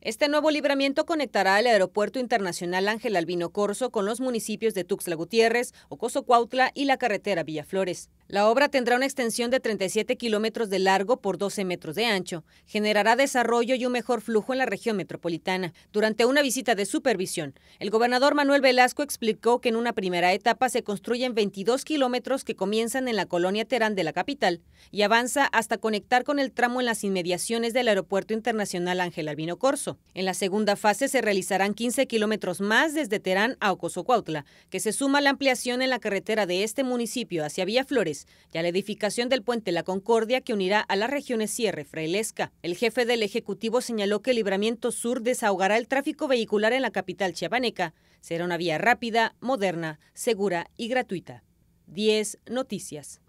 Este nuevo libramiento conectará el Aeropuerto Internacional Ángel Albino Corso con los municipios de Tuxtla Gutiérrez, Ocoso Cuautla y la carretera Villaflores. La obra tendrá una extensión de 37 kilómetros de largo por 12 metros de ancho. Generará desarrollo y un mejor flujo en la región metropolitana. Durante una visita de supervisión, el gobernador Manuel Velasco explicó que en una primera etapa se construyen 22 kilómetros que comienzan en la colonia Terán de la capital y avanza hasta conectar con el tramo en las inmediaciones del Aeropuerto Internacional Ángel Albino Corso. En la segunda fase se realizarán 15 kilómetros más desde Terán a Ocosocuautla, que se suma a la ampliación en la carretera de este municipio hacia Villa Flores y a la edificación del puente La Concordia que unirá a las regiones Sierra Frailesca. El jefe del Ejecutivo señaló que el Libramiento Sur desahogará el tráfico vehicular en la capital chiapaneca. Será una vía rápida, moderna, segura y gratuita. 10 Noticias.